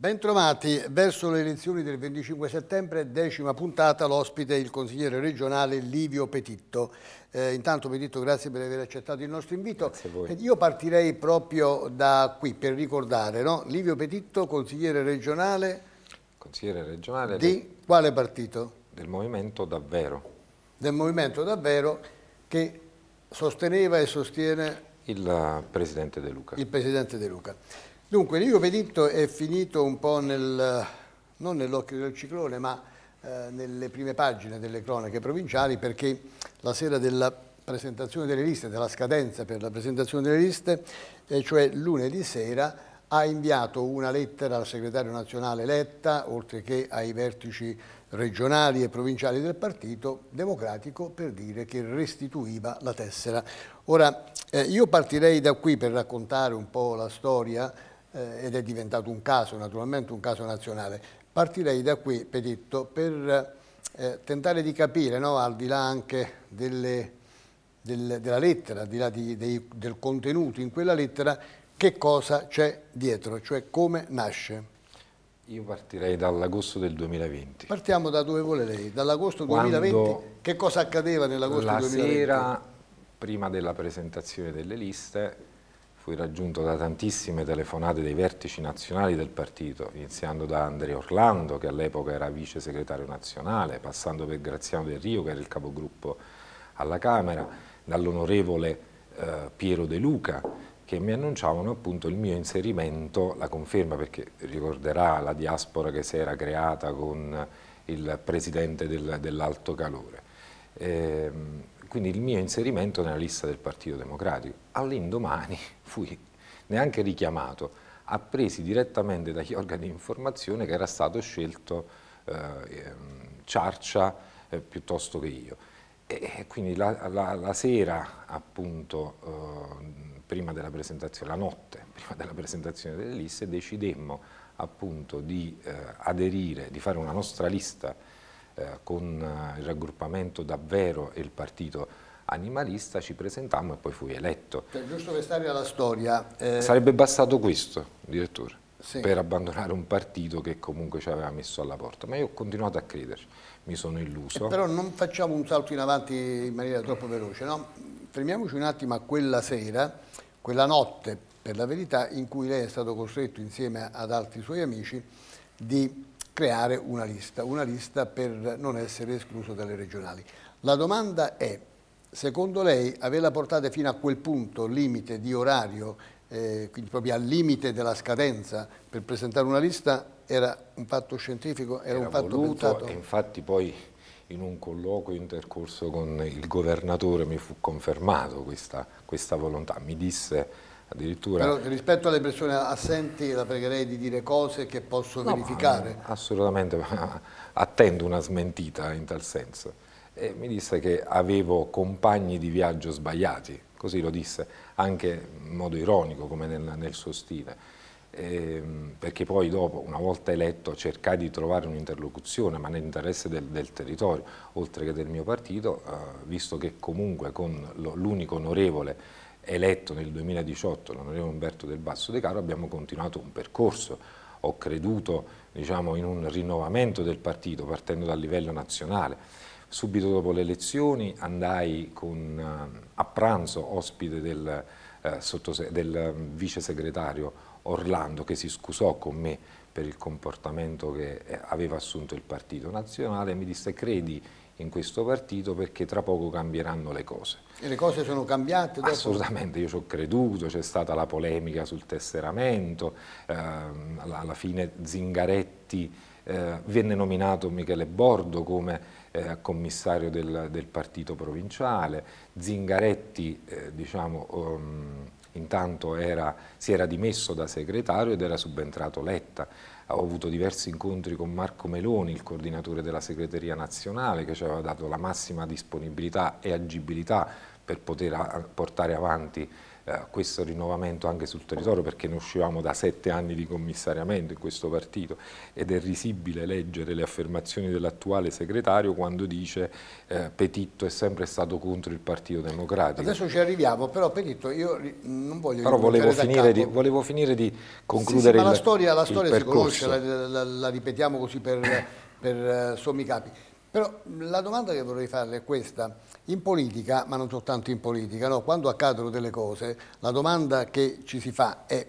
Bentrovati, verso le elezioni del 25 settembre, decima puntata, l'ospite il consigliere regionale Livio Petitto. Eh, intanto Petitto grazie per aver accettato il nostro invito. Io partirei proprio da qui per ricordare, no? Livio Petitto, consigliere regionale. Consigliere regionale di quale partito? Del Movimento Davvero. Del Movimento Davvero che sosteneva e sostiene... Il eh, Presidente De Luca. Il Presidente De Luca. Dunque, il libro Veditto è finito un po' nel, non nell'occhio del ciclone, ma eh, nelle prime pagine delle cronache provinciali, perché la sera della presentazione delle liste, della scadenza per la presentazione delle liste, eh, cioè lunedì sera, ha inviato una lettera al segretario nazionale Letta, oltre che ai vertici regionali e provinciali del Partito Democratico, per dire che restituiva la tessera. Ora, eh, io partirei da qui per raccontare un po' la storia eh, ed è diventato un caso, naturalmente un caso nazionale. Partirei da qui, Peditto, per eh, tentare di capire, no, al di là anche delle, del, della lettera, al di là di, dei, del contenuto in quella lettera, che cosa c'è dietro, cioè come nasce. Io partirei dall'agosto del 2020. Partiamo da dove vuole lei, dall'agosto 2020. Che cosa accadeva nell'agosto 2020? La sera prima della presentazione delle liste Fui raggiunto da tantissime telefonate dei vertici nazionali del partito, iniziando da Andrea Orlando, che all'epoca era vice segretario nazionale, passando per Graziano Del Rio, che era il capogruppo alla Camera, dall'onorevole eh, Piero De Luca, che mi annunciavano appunto il mio inserimento, la conferma, perché ricorderà la diaspora che si era creata con il presidente del, dell'Alto Calore. Eh, quindi il mio inserimento nella lista del Partito Democratico. All'indomani fui neanche richiamato, appresi direttamente dagli organi di informazione che era stato scelto eh, ehm, Ciarcia eh, piuttosto che io. E quindi la, la, la sera, appunto, eh, prima della presentazione, la notte prima della presentazione delle liste, decidemmo appunto di eh, aderire, di fare una nostra lista eh, con eh, il raggruppamento davvero e il partito animalista ci presentammo e poi fui eletto. Cioè, giusto per stare alla storia... Eh... Sarebbe bastato questo, direttore, sì. per abbandonare un partito che comunque ci aveva messo alla porta, ma io ho continuato a crederci, mi sono illuso. Eh, però non facciamo un salto in avanti in maniera troppo veloce, no? Fermiamoci un attimo a quella sera, quella notte per la verità, in cui lei è stato costretto insieme ad altri suoi amici di creare una lista, una lista per non essere escluso dalle regionali. La domanda è, secondo lei averla portata fino a quel punto, limite di orario, eh, quindi proprio al limite della scadenza per presentare una lista, era un fatto scientifico, era, era un fatto voluto, pensato? E infatti poi in un colloquio intercorso con il governatore mi fu confermato questa, questa volontà, mi disse addirittura... Però rispetto alle persone assenti la pregherei di dire cose che posso no, verificare. Ma, assolutamente, attendo una smentita in tal senso. E mi disse che avevo compagni di viaggio sbagliati, così lo disse, anche in modo ironico come nel, nel suo stile. Eh, perché poi dopo, una volta eletto, cercai di trovare un'interlocuzione, ma nell'interesse del, del, territorio, oltre che del mio partito, eh, visto che comunque con l'unico onorevole eletto nel 2018 l'onorevole Umberto Del Basso De Caro abbiamo continuato un percorso, ho creduto diciamo, in un rinnovamento del partito partendo dal livello nazionale. Subito dopo le elezioni andai con, eh, a pranzo ospite del, eh, del eh, vice segretario Orlando che si scusò con me per il comportamento che eh, aveva assunto il partito nazionale e mi disse credi in questo partito perché tra poco cambieranno le cose. E le cose sono cambiate? Dopo? Assolutamente, io ci ho creduto, c'è stata la polemica sul tesseramento, ehm, alla fine Zingaretti eh, venne nominato Michele Bordo come eh, commissario del, del, partito provinciale, Zingaretti eh, diciamo, um, intanto era, si era dimesso da segretario ed era subentrato Letta ho avuto diversi incontri con Marco Meloni, il coordinatore della segreteria nazionale, che ci aveva dato la massima disponibilità e agibilità per poter portare avanti eh, questo rinnovamento anche sul territorio perché ne uscivamo da sette anni di commissariamento in questo partito ed è risibile leggere le affermazioni dell'attuale segretario quando dice eh, Petitto è sempre stato contro il Partito Democratico. Adesso ci arriviamo, però Petitto io non voglio... Però volevo finire, di, volevo finire, di, concludere sì, sì, ma la storia, la storia si conosce, la, la, la ripetiamo così per, per eh, sommi capi. Però la domanda che vorrei farle è questa. In politica, ma non soltanto in politica, no? quando accadono delle cose, la domanda che ci si fa è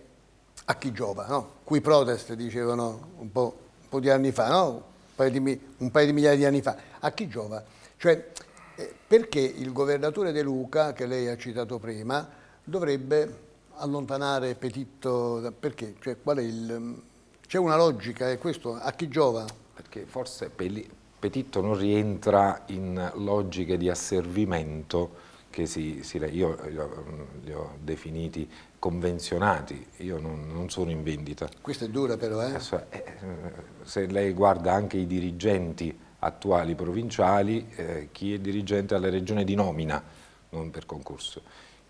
a chi giova, no? Qui protest dicevano un po', un po di anni fa, no? un, paio di, un paio di migliaia di anni fa. A chi giova? Cioè, eh, perché il governatore De Luca, che lei ha citato prima, dovrebbe allontanare Petitto? Perché? Cioè, qual è il... C'è una logica, e questo a chi giova? Perché forse Petitto non rientra in logiche di asservimento che si, si io eh, mm, li ho definiti convenzionati, io non, non, sono in vendita. Questa è dura però, eh. Eh, eh? Se lei guarda anche i dirigenti attuali provinciali, eh, chi è dirigente alla regione di nomina, non per concorso,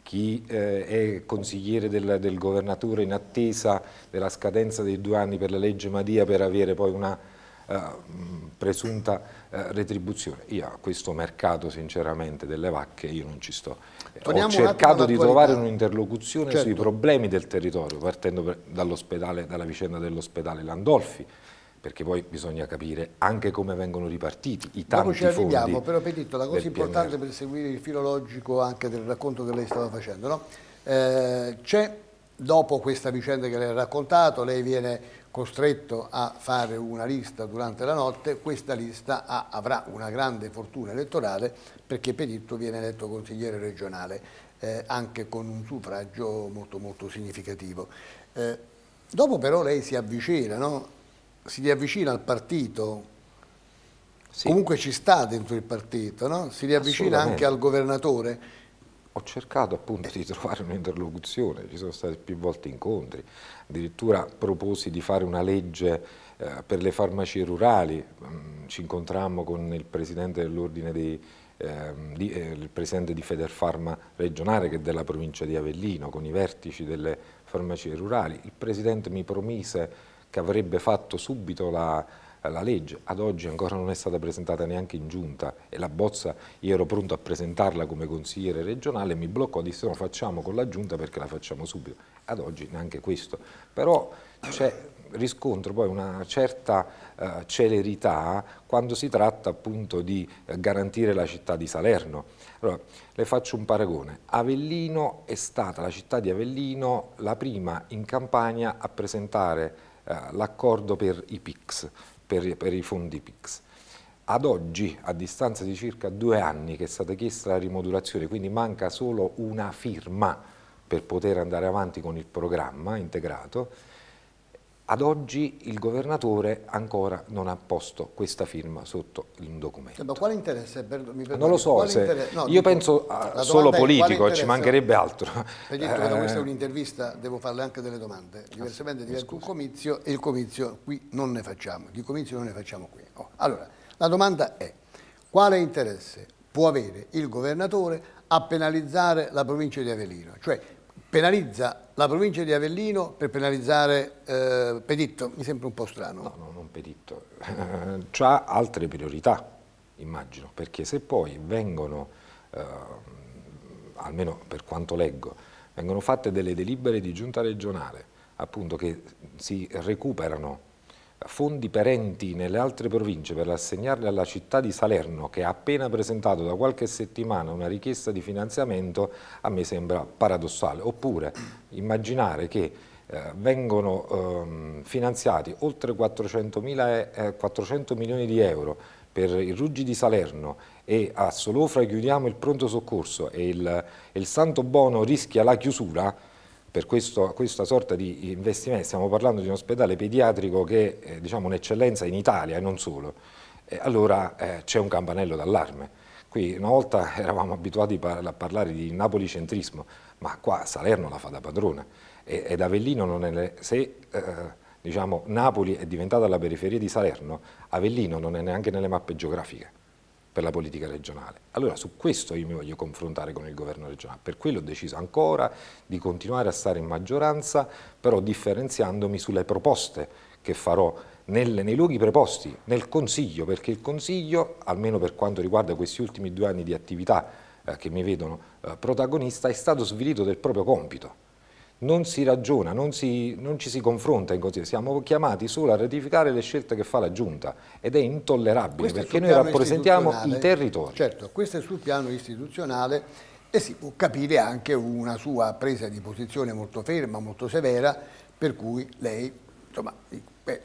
chi eh, è consigliere del, del governatore in attesa della scadenza dei due anni per la legge Madia per avere poi una eh, presunta eh, retribuzione. Io a questo mercato sinceramente delle vacche io non ci sto. Eh, Torniamo Ho cercato di trovare un'interlocuzione certo. sui problemi del territorio, partendo dalla vicenda dell'ospedale Landolfi, perché poi bisogna capire anche come vengono ripartiti i tanti Dopo ci arriviamo, però Petito, la cosa importante PNR. per seguire il filologico anche del racconto che lei stava facendo, no? eh, c'è dopo questa vicenda che lei ha raccontato, lei viene costretto a fare una lista durante la notte, questa lista ha, avrà una grande fortuna elettorale perché Peditto viene eletto consigliere regionale eh, anche con un suffragio molto, molto significativo. Eh, dopo però lei si avvicina, no? si riavvicina al partito, sì. comunque ci sta dentro il partito, no? si riavvicina anche al governatore ho cercato appunto di trovare un'interlocuzione, ci sono stati più volte incontri, addirittura proposi di fare una legge eh, per le farmacie rurali, mm, ci incontrammo con il presidente dell'ordine dei ehm, di, eh, il presidente di Federfarma regionale che è della provincia di Avellino con i vertici delle farmacie rurali, il presidente mi promise che avrebbe fatto subito la, la legge ad oggi ancora non è stata presentata neanche in giunta e la bozza io ero pronto a presentarla come consigliere regionale mi bloccò, disse no facciamo con la giunta perché la facciamo subito, ad oggi neanche questo, però c'è riscontro poi una certa eh, celerità quando si tratta appunto di eh, garantire la città di Salerno. Allora, le faccio un paragone. Avellino è stata la città di Avellino la prima in campagna a presentare eh, l'accordo per i PICS per, per i fondi PIX. Ad oggi, a distanza di circa due anni che è stata chiesta la rimodulazione, quindi manca solo una firma per poter andare avanti con il programma integrato, ad oggi il governatore ancora non ha posto questa firma sotto un documento. Ma quale interesse? non lo so, se, no, io dico, penso solo politico, ci mancherebbe altro. Per dire che eh. questa è un'intervista, devo farle anche delle domande. Diversamente diventa un comizio e il comizio qui non ne facciamo, di comizio non ne facciamo qui. Oh. Allora, la domanda è quale interesse può avere il governatore a penalizzare la provincia di Avellino? Cioè, penalizza la provincia di Avellino per penalizzare eh, Peditto, mi sembra un po' strano. No, no, non Peditto, ha altre priorità, immagino, perché se poi vengono, eh, almeno per quanto leggo, vengono fatte delle delibere di giunta regionale, appunto che si recuperano fondi perenti nelle altre province per assegnarli alla città di Salerno che ha appena presentato da qualche settimana una richiesta di finanziamento a me sembra paradossale oppure immaginare che eh, vengono ehm, finanziati oltre 400, mila, eh, 400 milioni di euro per il Ruggi di Salerno e a Solofra chiudiamo il pronto soccorso e il, il Santo Bono rischia la chiusura per questo, questa sorta di investimento, stiamo parlando di un ospedale pediatrico che è eh, diciamo, un'eccellenza in Italia e non solo, e allora eh, c'è un campanello d'allarme. Qui una volta eravamo abituati a parlare di napolicentrismo, ma qua Salerno la fa da padrona e, ed Avellino non è... Se, eh, diciamo, Napoli è diventata la periferia di Salerno, Avellino non è neanche nelle mappe geografiche per la politica regionale. Allora su questo io mi voglio confrontare con il governo regionale, per quello ho deciso ancora di continuare a stare in maggioranza, però differenziandomi sulle proposte che farò nel, nei luoghi preposti, nel Consiglio, perché il Consiglio, almeno per quanto riguarda questi ultimi due anni di attività eh, che mi vedono eh, protagonista, è stato svilito del proprio compito non si ragiona, non, si, non, ci si confronta in Consiglio, siamo chiamati solo a ratificare le scelte che fa la Giunta ed è intollerabile questo perché noi rappresentiamo i territori. Certo, questo è sul piano istituzionale e si può capire anche una sua presa di posizione molto ferma, molto severa, per cui lei, insomma, il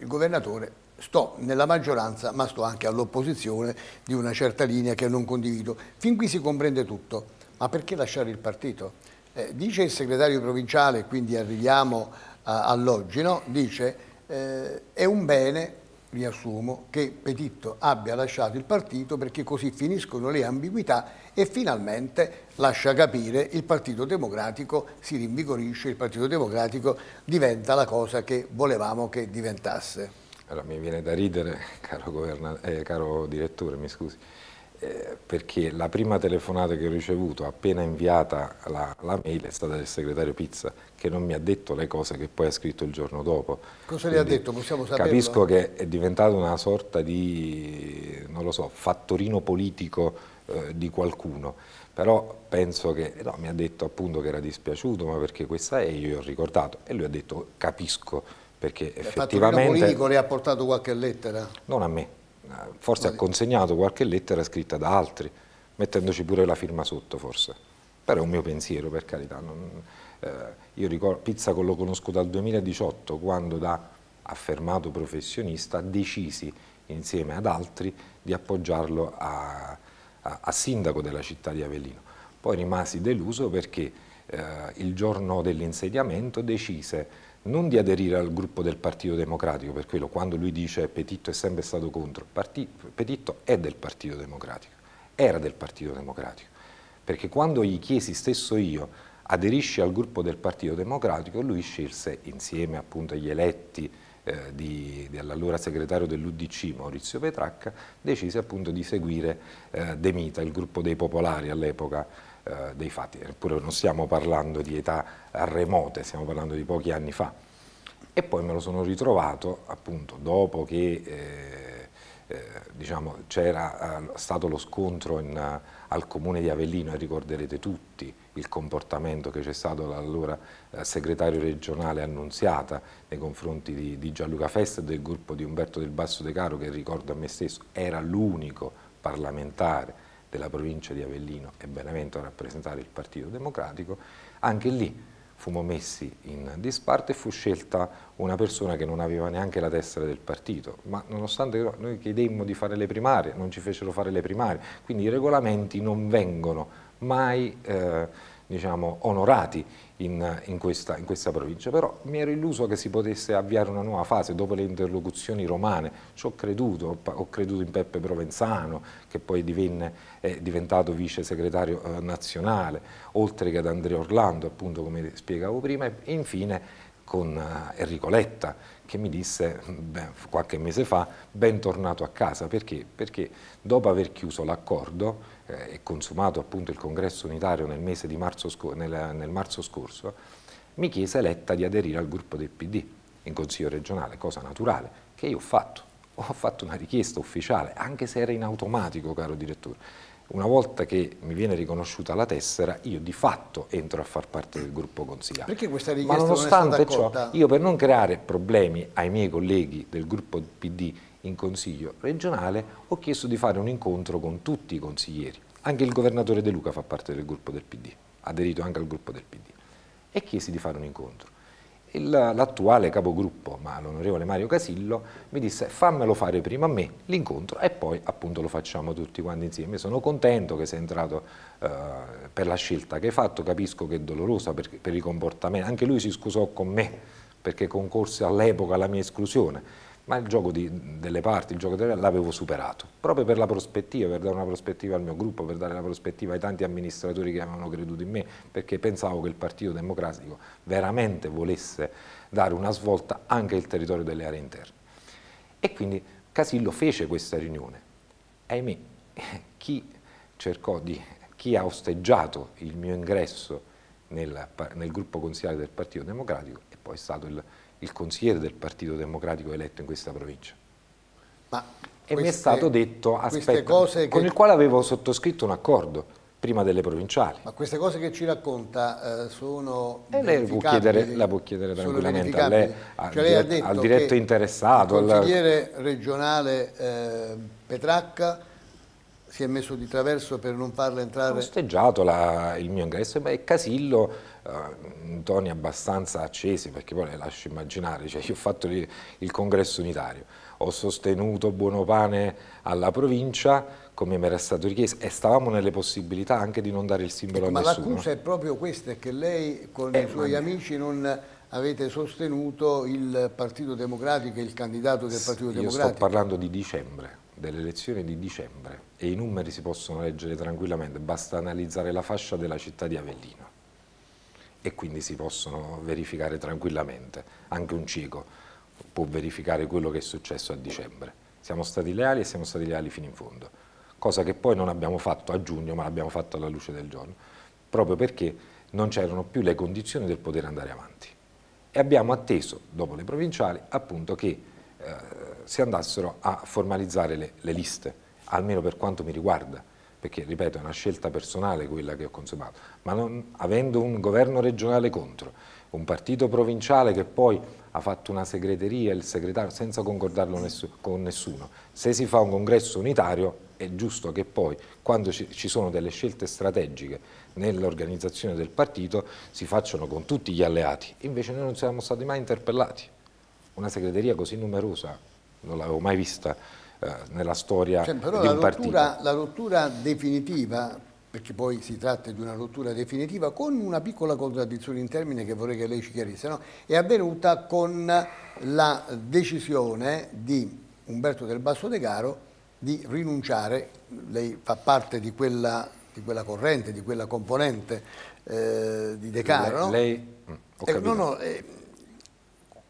governatore sto nella maggioranza ma sto anche all'opposizione di una certa linea che non condivido. Fin qui si comprende tutto, ma perché lasciare il partito? Eh, dice il segretario provinciale, quindi arriviamo eh, all'oggi, no? dice eh, è un bene, riassumo, che Petitto abbia lasciato il partito perché così finiscono le ambiguità e finalmente lascia capire il Partito Democratico si rinvigorisce, il Partito Democratico diventa la cosa che volevamo che diventasse. Allora, mi viene da ridere, caro, eh, caro direttore, mi scusi. Eh, perché la prima telefonata che ho ricevuto appena inviata la, la, mail è stata del segretario Pizza che non mi ha detto le cose che poi ha scritto il giorno dopo. Cosa Quindi, le ha detto? Possiamo saperlo? Capisco che è diventato una sorta di, non lo so, fattorino politico eh, di qualcuno, però penso che, no, mi ha detto appunto che era dispiaciuto ma perché questa è, io gli ho ricordato e lui ha detto capisco perché effettivamente... Il fattorino politico le ha portato qualche lettera? Non a me forse ha consegnato qualche lettera scritta da altri, mettendoci pure la firma sotto forse. Però è un mio pensiero, per carità. Non, eh, io ricordo, Pizzaco lo conosco dal 2018, quando da affermato professionista decisi insieme ad altri di appoggiarlo a, a, a sindaco della città di Avellino. Poi rimasi deluso perché eh, il giorno dell'insediamento decise non di aderire al gruppo del Partito Democratico, per quello quando lui dice Petitto è sempre stato contro, Parti, Petitto è del Partito Democratico, era del Partito Democratico, perché quando gli chiesi stesso io aderisci al gruppo del Partito Democratico, lui scelse insieme appunto agli eletti eh, dell'allora segretario dell'Udc Maurizio Petracca, decise appunto di seguire eh, De Mita, il gruppo dei popolari all'epoca eh, dei fatti, eppure non stiamo parlando di età remote, stiamo parlando di pochi anni fa. E poi me lo sono ritrovato appunto dopo che eh, eh, diciamo, c'era eh, stato lo scontro in, eh, al comune di Avellino e ricorderete tutti il comportamento che c'è stato dall'allora segretario regionale annunziata nei confronti di, di Gianluca Festa e del gruppo di Umberto del Basso De Caro che ricordo a me stesso era l'unico parlamentare della provincia di Avellino e Benevento a rappresentare il Partito Democratico, anche lì fummo messi in disparte e fu scelta una persona che non aveva neanche la tessera del partito, ma nonostante noi chiedemmo di fare le primarie, non ci fecero fare le primarie, quindi i regolamenti non vengono mai... Eh, diciamo, onorati in, in, questa, in, questa, provincia, però mi ero illuso che si potesse avviare una nuova fase dopo le interlocuzioni romane, ci ho creduto, ho creduto in Peppe Provenzano che poi divenne, è diventato vice segretario eh, nazionale, oltre che ad Andrea Orlando appunto come spiegavo prima e infine con eh, Enrico Letta che mi disse beh, qualche mese fa ben tornato a casa perché? perché dopo aver chiuso l'accordo eh, e consumato appunto il congresso unitario nel, mese di marzo, nel, nel marzo scorso mi chiese Letta di aderire al gruppo del PD in consiglio regionale, cosa naturale, che io ho fatto ho fatto una richiesta ufficiale, anche se era in automatico, caro direttore una volta che mi viene riconosciuta la tessera, io di fatto entro a far parte del gruppo consigliato. Perché questa richiesta Ma nonostante non ciò, io per non creare problemi ai miei colleghi del gruppo PD in consiglio regionale, ho chiesto di fare un incontro con tutti i consiglieri. Anche il governatore De Luca fa parte del gruppo del PD, aderito anche al gruppo del PD. E chiesi di fare un incontro l'attuale capogruppo, ma l'onorevole Mario Casillo, mi disse fammelo fare prima a me l'incontro e poi appunto lo facciamo tutti quanti insieme. Sono contento che sei entrato eh, per la scelta che hai fatto, capisco che è dolorosa per, per i comportamenti, anche lui si scusò con me perché concorse all'epoca alla mia esclusione ma il gioco di, delle parti, il gioco delle l'avevo superato, proprio per la prospettiva, per dare una prospettiva al mio gruppo, per dare la prospettiva ai tanti amministratori che avevano creduto in me, perché pensavo che il Partito Democratico veramente volesse dare una svolta anche al territorio delle aree interne. E quindi Casillo fece questa riunione. Ahimè, chi, di, chi ha osteggiato il mio ingresso nel, nel gruppo consigliere del Partito Democratico è poi stato il il consigliere del Partito Democratico eletto in questa provincia. Ma e queste, mi è stato detto, aspetta, che... con il quale avevo sottoscritto un accordo prima delle provinciali. Ma queste cose che ci racconta eh, sono E lei può chiedere, la può chiedere tranquillamente a lei, a, cioè lei al diretto interessato. Il consigliere alla... regionale eh, Petracca si è messo di traverso per non farla entrare? Ho steggiato la, il mio ingresso e Casillo in eh, toni abbastanza accesi perché poi le lascio immaginare, cioè io ho fatto il, il congresso unitario, ho sostenuto Buonopane alla provincia come mi era stato richiesto e stavamo nelle possibilità anche di non dare il simbolo ecco, a ma nessuno. Ma l'accusa è proprio questa, è che lei con eh, i suoi mania. amici non avete sostenuto il Partito Democratico e il candidato del Partito Io Democratico. Io sto parlando di dicembre delle elezioni di dicembre e i numeri si possono leggere tranquillamente, basta analizzare la fascia della città di Avellino e quindi si possono verificare tranquillamente, anche un cieco può verificare quello che è successo a dicembre. Siamo stati leali e siamo stati leali fino in fondo, cosa che poi non abbiamo fatto a giugno ma l'abbiamo fatto alla luce del giorno, proprio perché non c'erano più le condizioni del poter andare avanti. E abbiamo atteso, dopo le provinciali, appunto che eh, si andassero a formalizzare le, le liste, almeno per quanto mi riguarda perché ripeto è una scelta personale quella che ho consumato, ma non, avendo un governo regionale contro, un partito provinciale che poi ha fatto una segreteria, il segretario, senza concordarlo nessu con nessuno, se si fa un congresso unitario è giusto che poi quando ci, ci sono delle scelte strategiche nell'organizzazione del partito si facciano con tutti gli alleati, invece noi non siamo stati mai interpellati una segreteria così numerosa, non l'avevo mai vista eh, nella storia cioè, però di un la rottura, partito. La rottura definitiva, perché poi si tratta di una rottura definitiva, con una piccola contraddizione in termini che vorrei che lei ci chiarisse, no? è avvenuta con la decisione di Umberto del Basso De Caro di rinunciare, lei fa parte di quella, di quella corrente, di quella componente eh, di De Caro, lei, no? Lei, mm, eh, no, no, eh,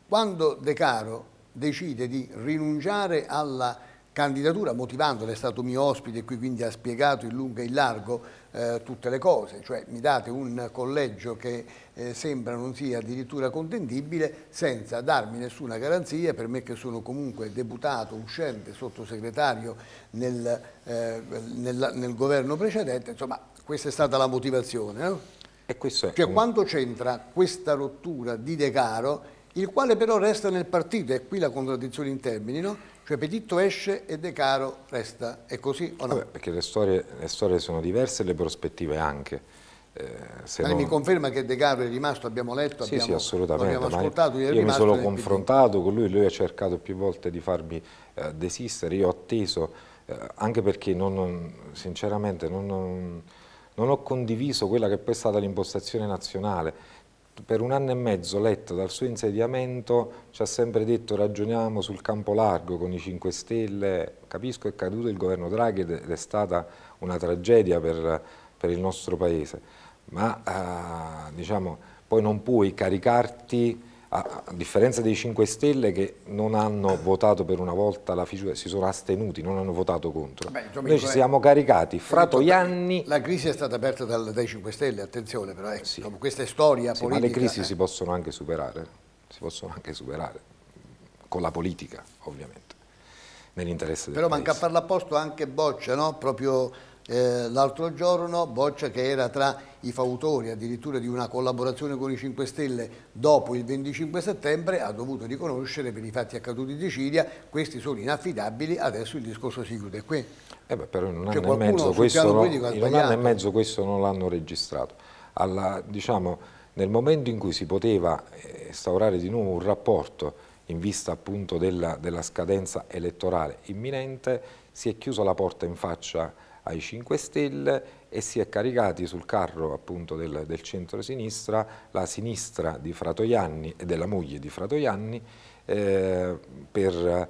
quando De Caro decide di rinunciare alla candidatura, motivandola, è stato mio ospite qui quindi ha spiegato in lungo e in largo eh, tutte le cose, cioè mi date un collegio che eh, sembra non sia addirittura contendibile senza darmi nessuna garanzia, per me che sono comunque deputato, uscente, sottosegretario nel, eh, nel, nel governo precedente, insomma questa è stata la motivazione. No? E questo è cioè, quanto c'entra questa rottura di De Caro il quale però resta nel partito, e qui la contraddizione in termini, no? Cioè Petitto esce e De Caro resta, è così o no? Vabbè, perché le storie, le storie sono diverse e le prospettive anche. Eh, non... mi conferma che De Caro è rimasto, abbiamo letto, sì, abbiamo, sì, abbiamo ascoltato. Io mi sono confrontato PD. con lui, lui ha cercato più volte di farmi eh, desistere, io ho atteso, eh, anche perché non, non, sinceramente non, ho condiviso quella che poi è stata l'impostazione nazionale per un anno e mezzo letto dal suo insediamento ci ha sempre detto ragioniamo sul campo largo con i 5 Stelle, capisco è caduto il governo Draghi ed è stata una tragedia per, per il nostro paese, ma eh, diciamo, poi non puoi caricarti a, differenza dei 5 Stelle che non hanno votato per una volta la fiducia, si sono astenuti, non hanno votato contro. Beh, Noi ci eh, siamo caricati fra anni. La crisi è stata aperta dal, dai 5 Stelle, attenzione però, eh, sì. questa è storia sì, politica. Ma le crisi eh. si possono anche superare, si possono anche superare, con la politica ovviamente, nell'interesse del Però manca a farla a posto anche Boccia, no? Proprio eh, l'altro giorno Boccia che era tra i fautori addirittura di una collaborazione con i 5 Stelle dopo il 25 settembre ha dovuto riconoscere per i fatti accaduti in Sicilia questi sono inaffidabili, adesso il discorso si chiude qui. Eh beh, però in un, anno, e mezzo, no, in un anno e mezzo questo non l'hanno registrato. Alla, diciamo, nel momento in cui si poteva eh, instaurare di nuovo un rapporto in vista appunto della, della scadenza elettorale imminente, si è chiusa la porta in faccia ai 5 Stelle e si è caricati sul carro appunto del, del centro-sinistra la sinistra di Fratoianni e della moglie di Fratoianni eh, eh,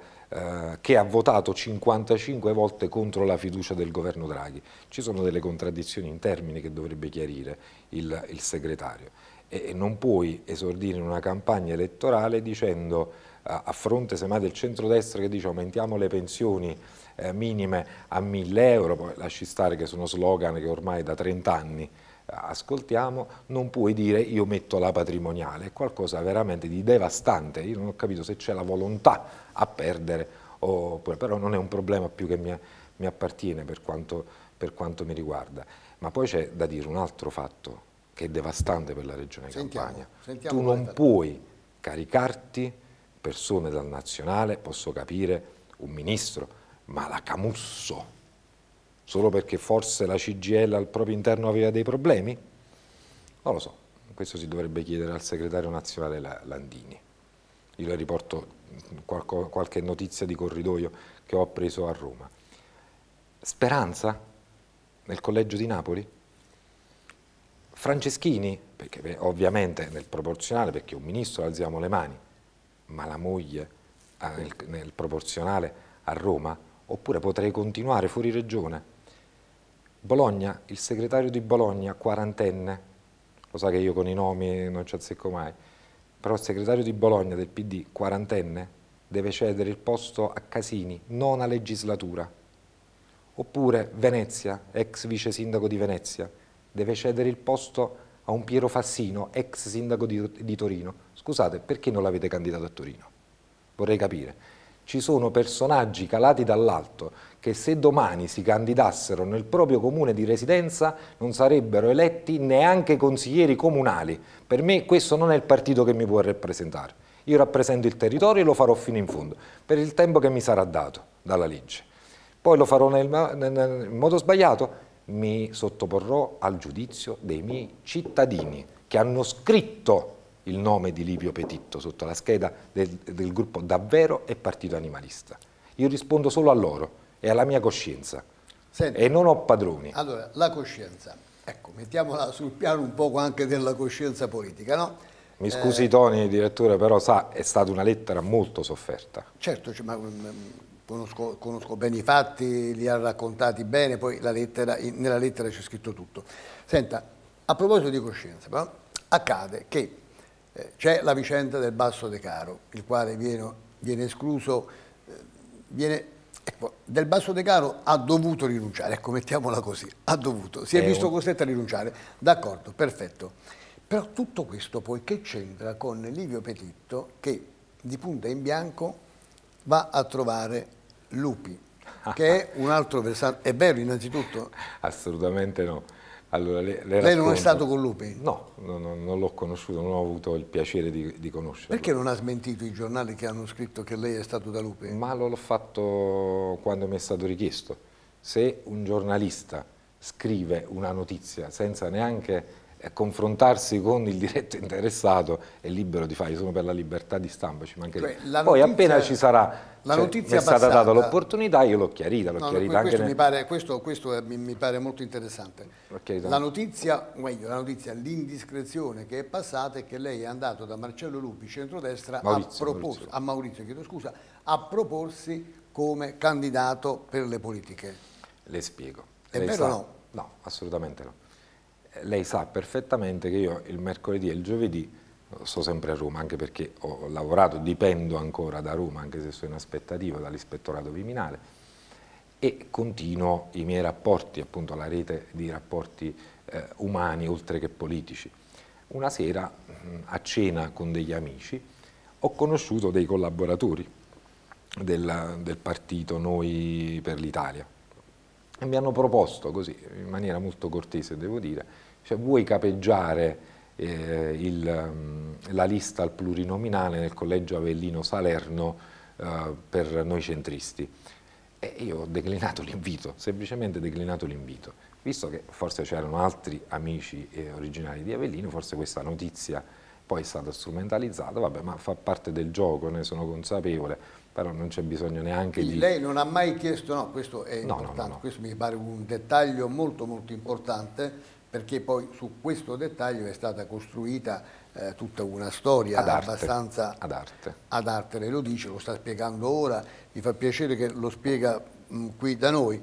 che ha votato 55 volte contro la fiducia del governo Draghi. Ci sono delle contraddizioni in termini che dovrebbe chiarire il, il segretario e non puoi esordire in una campagna elettorale dicendo a fronte semmai del centrodestra che dice aumentiamo le pensioni eh, minime a 1000 euro, poi lasci stare che sono slogan che ormai da 30 anni eh, ascoltiamo, non puoi dire io metto la patrimoniale, è qualcosa veramente di devastante, io non ho capito se c'è la volontà a perdere, oppure, però non è un problema più che mi, mi appartiene per quanto, per quanto, mi riguarda. Ma poi c'è da dire un altro fatto che è devastante per la regione sentiamo, Campania, sentiamo tu non puoi caricarti persone dal nazionale, posso capire un ministro, ma la Camusso, solo perché forse la CGL al proprio interno aveva dei problemi? Non lo so, questo si dovrebbe chiedere al segretario nazionale Landini. Io le riporto qualche notizia di corridoio che ho appreso a Roma. Speranza nel collegio di Napoli? Franceschini, perché ovviamente nel proporzionale, perché un ministro alziamo le mani, ma la moglie ah, nel proporzionale a Roma oppure potrei continuare fuori regione. Bologna, il segretario di Bologna, quarantenne, lo sa che io con i nomi non ci azzecco mai, però il segretario di Bologna del PD, quarantenne, deve cedere il posto a Casini, non a legislatura. Oppure Venezia, ex vice sindaco di Venezia, deve cedere il posto a un Piero Fassino, ex sindaco di, di Torino. Scusate, perché non l'avete candidato a Torino? Vorrei capire ci sono personaggi calati dall'alto che se domani si candidassero nel proprio comune di residenza non sarebbero eletti neanche consiglieri comunali. Per me questo non è il partito che mi può rappresentare. Io rappresento il territorio e lo farò fino in fondo, per il tempo che mi sarà dato dalla legge. Poi lo farò nel, nel modo sbagliato, mi sottoporrò al giudizio dei miei cittadini che hanno scritto il nome di Livio Petitto sotto la scheda del, del gruppo Davvero e Partito Animalista. Io rispondo solo a loro e alla mia coscienza. Senti, e non ho padroni. Allora, la coscienza, ecco, mettiamola sul piano un poco anche della coscienza politica, no? Mi eh, scusi eh, Toni, direttore, però sa, è stata una lettera molto sofferta. Certo, cioè, ma mm, mm, conosco, conosco, bene i fatti, li ha raccontati bene, poi lettera, nella lettera c'è scritto tutto. Senta, a proposito di coscienza, però, accade che c'è la vicenda del Basso De Caro, il quale viene, viene escluso, eh, viene, ecco, del Basso De Caro ha dovuto rinunciare, ecco mettiamola così, ha dovuto, si è, è eh, visto un... Oh. costretto a rinunciare, d'accordo, perfetto. Però tutto questo poi che c'entra con Livio Petitto che di punta in bianco va a trovare Lupi, che è un altro versante, è vero innanzitutto? Assolutamente no. Allora, le, le Lei non è stato con Lupi? No, no, no non l'ho conosciuto, non ho avuto il piacere di, di conoscerlo. Perché non ha smentito i giornali che hanno scritto che lei è stato da Lupi? Ma l'ho fatto quando mi è stato richiesto. Se un giornalista scrive una notizia senza neanche confrontarsi con il diretto interessato è libero di fare, io sono per la libertà di stampa, ci mancherebbe. Cioè, Poi appena ci sarà, la cioè, mi è stata data l'opportunità, io l'ho chiarita. L'ho no, chiarita questo, mi pare, questo, questo, mi pare, molto interessante. La notizia, meglio, la notizia, l'indiscrezione che è passata è che lei è andato da Marcello Lupi, centrodestra, Maurizio, a, propos- Maurizio. a Maurizio, chiedo scusa, a proporsi come candidato per le politiche. Le spiego. È lei vero o no? No, assolutamente no lei sa perfettamente che io il mercoledì e il giovedì eh, sto sempre a Roma, anche perché ho lavorato, dipendo ancora da Roma, anche se sono in aspettativa dall'ispettorato criminale, e continuo i miei rapporti, appunto la rete di rapporti eh, umani oltre che politici. Una sera mm, a cena con degli amici ho conosciuto dei collaboratori del, del partito Noi per l'Italia e mi hanno proposto così, in maniera molto cortese devo dire, cioè, vuoi capeggiare eh, il, mm, la lista al plurinominale nel collegio Avellino-Salerno eh, per noi centristi? E io ho declinato l'invito, semplicemente declinato l'invito. Visto che forse c'erano altri amici eh, originali di Avellino, forse questa notizia poi è stata strumentalizzata, vabbè, ma fa parte del gioco, ne sono consapevole, però non c'è bisogno neanche di... Lei non ha mai chiesto, no, questo è no, importante, no, no, questo mi pare un dettaglio molto molto importante, perché poi su questo dettaglio è stata costruita eh, tutta una storia ad arte, abbastanza ad arte. ad arte, lei lo dice, lo sta spiegando ora, mi fa piacere che lo spiega mh, mm, qui da noi.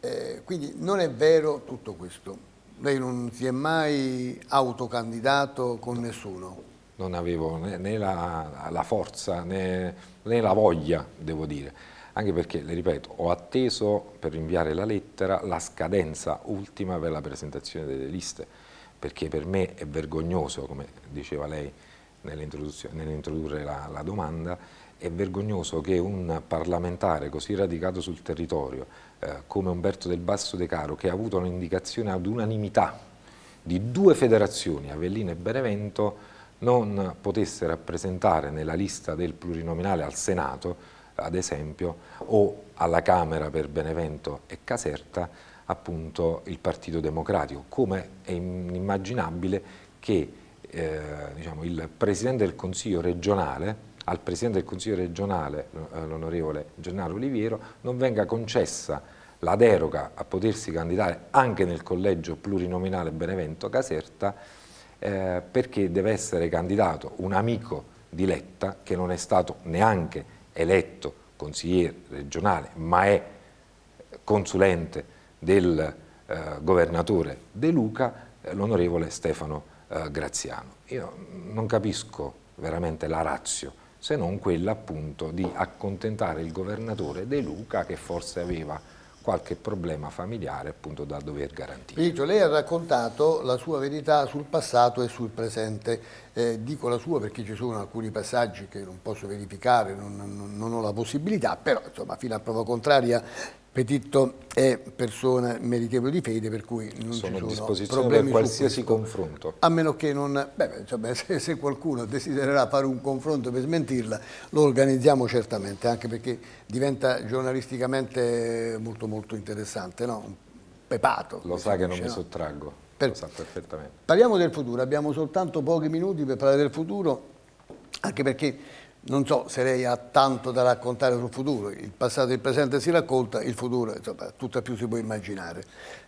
Eh, quindi non è vero tutto questo, lei non si è mai autocandidato con nessuno? Non avevo né, né la, la, forza né, né la voglia, devo dire anche perché, le ripeto, ho atteso per inviare la lettera la scadenza ultima per la presentazione delle liste, perché per me è vergognoso, come diceva lei nell'introdurre la, la domanda, è vergognoso che un parlamentare così radicato sul territorio eh, come Umberto del Basso De Caro, che ha avuto un'indicazione ad unanimità di due federazioni, Avellino e Benevento, non potesse rappresentare nella lista del plurinominale al Senato ad esempio, o alla Camera per Benevento e Caserta appunto il Partito Democratico, come è inimmaginabile che eh, diciamo, il Presidente del Consiglio regionale, al Presidente del Consiglio regionale, eh, l'onorevole Gennaro Oliviero, non venga concessa la deroga a potersi candidare anche nel collegio plurinominale Benevento-Caserta eh, perché deve essere candidato un amico di Letta che non è stato neanche eletto consigliere regionale, ma è eh, consulente del eh, governatore De Luca, eh, l'onorevole Stefano eh, Graziano. Io non capisco veramente la razio, se non quella appunto di accontentare il governatore De Luca che forse aveva qualche problema familiare appunto da dover garantire. Riccio, lei ha raccontato la sua verità sul passato e sul presente, eh, dico la sua perché ci sono alcuni passaggi che non posso verificare, non, non, non ho la possibilità, però insomma fino a prova contraria Petitto è persona meritevole di fede, per cui non sono, ci sono problemi per qualsiasi confronto. A meno che non... Beh, cioè, se, se, qualcuno desidererà fare un confronto per smentirla, lo organizziamo certamente, anche perché diventa giornalisticamente molto molto interessante, no? Un pepato. Lo sa che dice, non mi no? sottraggo, per... lo sa perfettamente. Parliamo del futuro, abbiamo soltanto pochi minuti per parlare del futuro, anche perché non so se lei ha tanto da raccontare sul futuro, il passato e il presente si racconta, il futuro insomma, tutto più si può immaginare.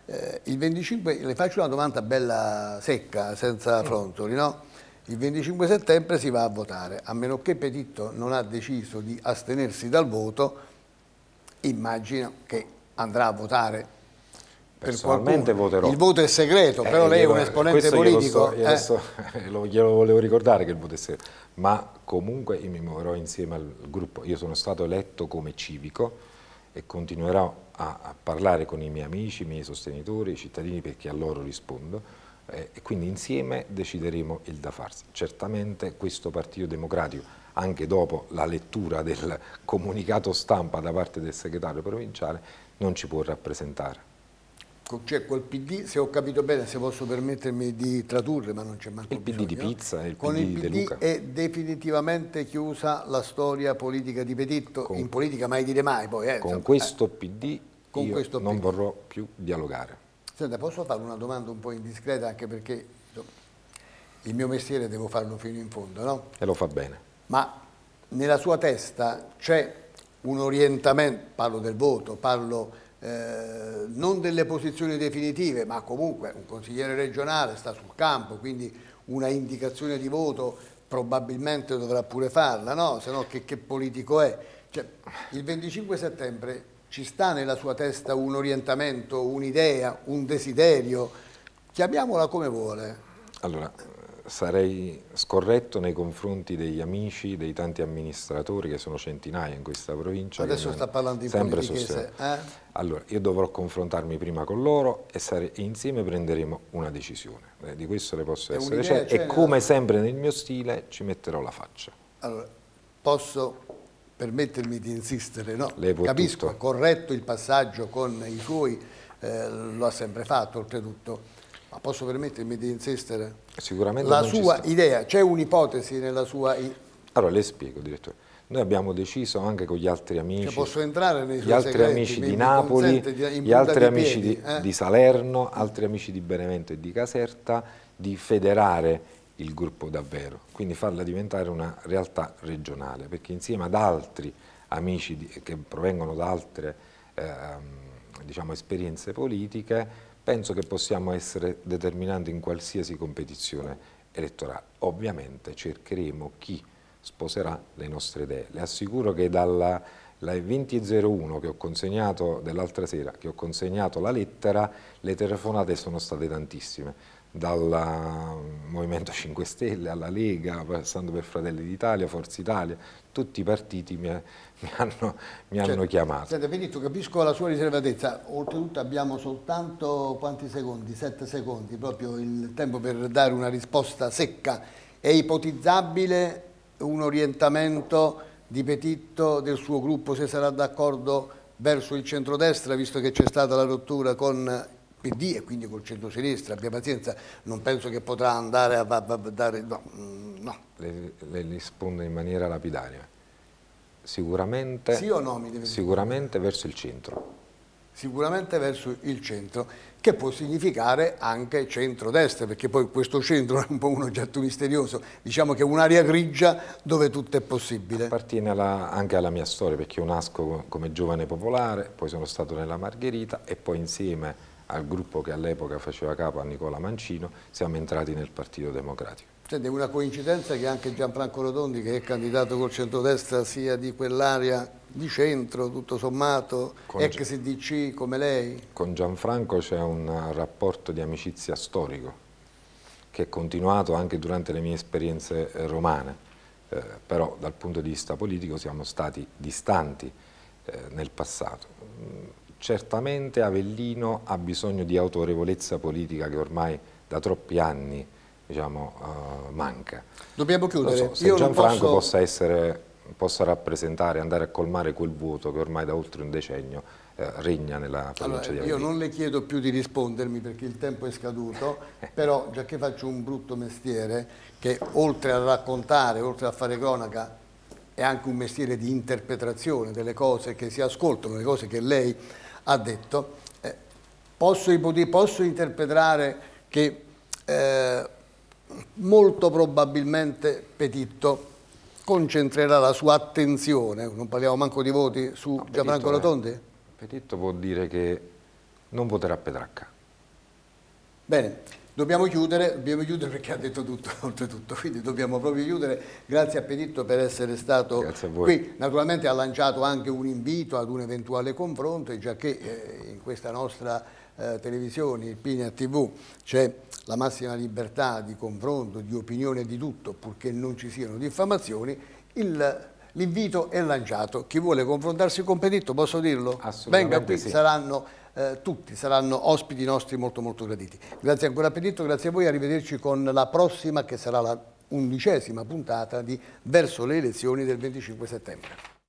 Eh, il 25, le faccio una domanda bella secca, senza frontoli, no? Il 25 settembre si va a votare, a meno che Petitto non ha deciso di astenersi dal voto, immagino che andrà a votare Personalmente voterò. Il voto è segreto, eh, però eh, lei è un esponente politico. Glielo, so, glielo, eh. so, glielo, volevo ricordare che il voto è segreto, ma comunque io mi muoverò insieme al gruppo. Io sono stato eletto come civico e continuerò a, a parlare con i miei amici, i miei sostenitori, i cittadini perché a loro rispondo eh, e quindi insieme decideremo il da farsi. Certamente questo Partito Democratico, anche dopo la lettura del comunicato stampa da parte del segretario provinciale, non ci può rappresentare cioè col PD, se ho capito bene, se posso permettermi di tradurre, ma non c'è manco il bisogno. PD di Pizza, il con PD il PD De Luca. è definitivamente chiusa la storia politica di Petitto, con, in politica mai dire mai poi. Eh, con insomma, questo PD eh, con questo non PD. vorrò più dialogare. Senta, posso fare una domanda un po' indiscreta anche perché il mio mestiere devo farlo fino in fondo, no? E lo fa bene. Ma nella sua testa c'è un orientamento, parlo del voto, parlo eh, non delle posizioni definitive, ma comunque un consigliere regionale sta sul campo, quindi una indicazione di voto probabilmente dovrà pure farla, no? se no che, che politico è? Cioè, il 25 settembre ci sta nella sua testa un orientamento, un'idea, un desiderio, chiamiamola come vuole. Allora, sarei scorretto nei confronti degli amici, dei tanti amministratori che sono centinaia in questa provincia. Adesso sta parlando di sempre politichese. Eh? Allora, io dovrò confrontarmi prima con loro e, sare, insieme prenderemo una decisione. Eh, di questo le posso È essere certo. E cioè, come eh, sempre nel mio stile ci metterò la faccia. Allora, posso permettermi di insistere, no? Capisco, tutto. corretto il passaggio con i suoi, eh, lo ha sempre fatto oltretutto ma posso permettermi di insistere? Sicuramente La sua idea, c'è un'ipotesi nella sua... Allora le spiego direttore, noi abbiamo deciso anche con gli altri cioè, amici, cioè posso entrare nei suoi gli altri segreti, amici di Napoli, di, gli altri di amici piedi, di, eh? di Salerno, altri amici di Benevento e di Caserta, di federare il gruppo davvero, quindi farla diventare una realtà regionale, perché insieme ad altri amici di, che provengono da altre eh, diciamo, esperienze politiche, penso che possiamo essere determinanti in qualsiasi competizione elettorale. Ovviamente cercheremo chi sposerà le nostre idee. Le assicuro che dalla 20.01 che ho consegnato dell'altra sera, che ho consegnato la lettera, le telefonate sono state tantissime dal eh, Movimento 5 Stelle alla Lega, passando per Fratelli d'Italia, Forza Italia, tutti i partiti mi, mi, hanno, mi cioè, hanno, chiamato. Senta, Benito, capisco la sua riservatezza, oltretutto abbiamo soltanto quanti secondi? Sette secondi, proprio il tempo per dare una risposta secca. È ipotizzabile un orientamento di Petitto del suo gruppo, se sarà d'accordo, verso il centrodestra, visto che c'è stata la rottura con PD e quindi col centro-sinistra, abbia pazienza, non penso che potrà andare a, a, a dare... No, mm, no. Le, le risponde in maniera lapidaria. Sicuramente, sì o no, sicuramente verso il centro. Sicuramente verso il centro, che può significare anche centro-destra, perché poi questo centro è un po' un oggetto misterioso, diciamo che è un'area grigia dove tutto è possibile. Appartiene alla, anche alla mia storia, perché io nasco come giovane popolare, poi sono stato nella Margherita e poi insieme al gruppo che all'epoca faceva capo a Nicola Mancino, siamo entrati nel Partito Democratico. Senti, una coincidenza che anche Gianfranco Rotondi, che è candidato col centrodestra sia di quell'area di centro, tutto sommato, con ex DC come lei? Con Gianfranco c'è un rapporto di amicizia storico che è continuato anche durante le mie esperienze eh, romane. Eh, però dal punto di vista politico siamo stati distanti eh, nel passato. Mm, certamente Avellino ha bisogno di autorevolezza politica che ormai da troppi anni diciamo, uh, manca. Dobbiamo chiudere. So, se Io Gianfranco posso... possa, essere, possa rappresentare, andare a colmare quel vuoto che ormai da oltre un decennio eh, regna nella provincia allora, di Avellino. Io non le chiedo più di rispondermi perché il tempo è scaduto, però già che faccio un brutto mestiere che oltre a raccontare, oltre a fare cronaca, è anche un mestiere di interpretazione delle cose che si ascoltano, le cose che lei ha detto, eh, posso, posso, interpretare che eh, molto probabilmente Petitto concentrerà la sua attenzione, non parliamo manco di voti, su no, Gianfranco Rotondi? Petitto vuol dire che non voterà Petracca. Bene, Dobbiamo chiudere, dobbiamo chiudere perché ha detto tutto oltretutto, quindi dobbiamo proprio chiudere. Grazie a Peditto per essere stato qui. Naturalmente ha lanciato anche un invito ad un eventuale confronto, già che eh, in questa nostra eh, televisione, il Pina TV, c'è la massima libertà di confronto, di opinione, di tutto, purché non ci siano diffamazioni, il l'invito è lanciato. Chi vuole confrontarsi con Peditto, posso dirlo? Venga qui, sì. saranno eh, tutti saranno ospiti nostri molto molto graditi. Grazie ancora Pedetto, grazie a voi, arrivederci con la prossima che sarà la undicesima puntata di Verso le elezioni del 25 settembre.